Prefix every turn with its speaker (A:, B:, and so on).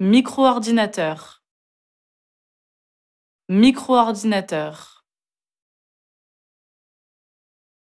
A: micro-ordinateur micro-ordinateur